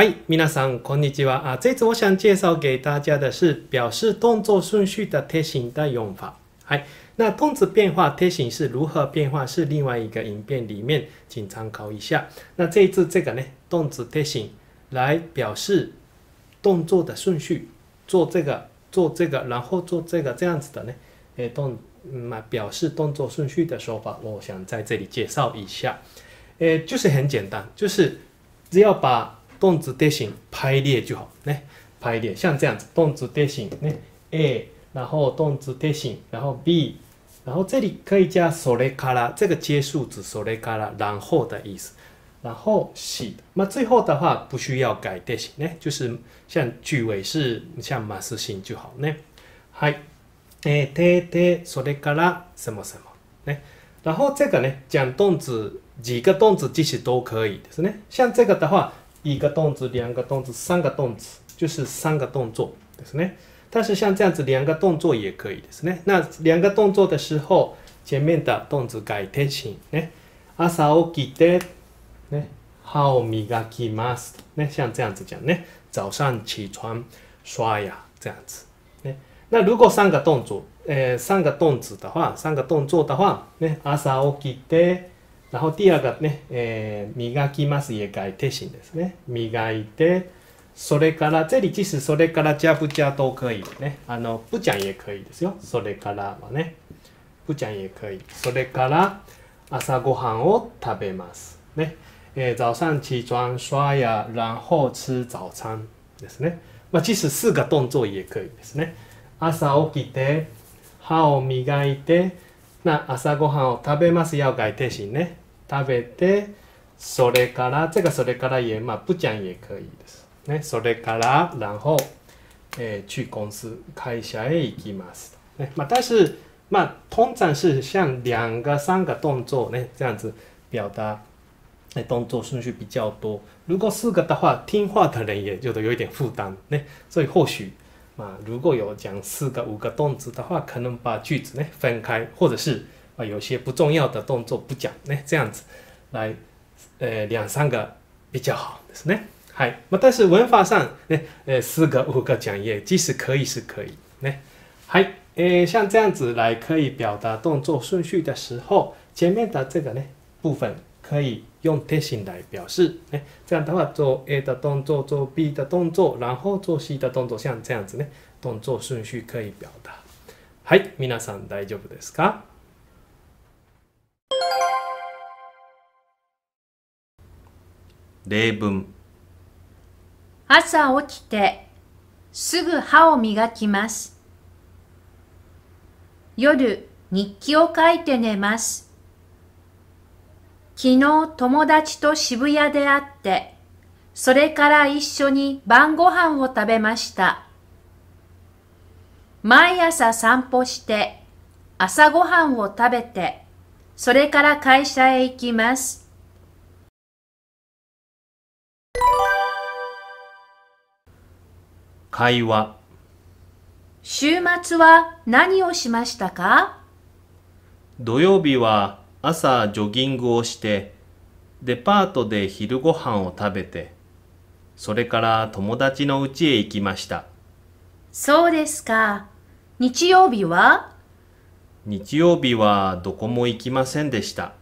嗨，皆さん、こんにちは。啊，这次我想介绍给大家的是表示动作顺序的贴形的用法。嗨，那动词变化贴形是如何变化是另外一个影片里面，请参考一下。那这一次这个呢，动词贴形来表示动作的顺序，做这个，做这个，然后做这个这样子的呢？诶，动，嘛表示动作顺序的说法，我想在这里介绍一下。诶，就是很简单，就是只要把动词队形排列就好，排列像这样子，动词队形，呢，A，然后动词队形，然后 B，然后这里可以加それから，这个接数字それから，然后的意思。然后是，那最后的话不需要改队形呢，就是像句尾是像形就好呢。はい。えてて、それから、什么什么。然后这个呢，讲动词，几个动词其实都可以像这个的话，一个动词、两个动词、三个动词，就是三个动作ですね。但是像这样子两个动作也可以ですね。那两个动作的时候，前面的动词改天形ね。朝起きてね、歯を磨きますね。像这样子讲ね，早上起床刷牙这样子。ね，那如果三个动作，呃，三个动词的话，三个动作的话，ね、朝起きて然后第二个呢，呃，磨きます也改手心ですね。磨いて、それから、这里即使それからゃぶ不ゃ都可以ね。あの、不讲也可以ですよ。それからはね。不讲也可以。それから、朝ごはんを食べます。ね。えー、早上起床刷牙，然后吃早餐ですね。まあ、即使四个动作也可以ですね。朝起きて、歯を磨いて、朝ごはんを食べますがい定しね。食べて、それから、这个それからえ、まあ、不讲也可以です。ね、それから、然后、えー、去公司、会社へ行きます。ね、まあ、但是、まあ、通常是像两个、三个动作ね、这样子表达。哎，动作顺序比较多。如果四个的话，听话的人也觉得有一点负担，那所以或许啊，如果有讲四个五个动词的话，可能把句子呢分开，或者是啊有些不重要的动作不讲呢，这样子来呃两三个比较好的是呢，还，那但是文法上呢呃四个五个讲也，即使可以是可以呢，还，呃像这样子来可以表达动作顺序的时候，前面的这个呢部分。可以用贴心来表示。哎，这样的话做 A 的动作，做 B 的动作，然后做 C 的动作，像这样子呢，动作顺序可以表达。はい、皆さん大丈夫ですか？例文。朝起きてすぐ歯を磨きます。夜日記を書いて寝ます。昨日友達と渋谷で会って、それから一緒に晩ご飯を食べました。毎朝散歩して、朝ご飯を食べて、それから会社へ行きます。会話週末は何をしましたか土曜日は朝ジョギングをしてデパートで昼ご飯を食べてそれから友達の家へ行きましたそうですか日曜日は日曜日はどこも行きませんでした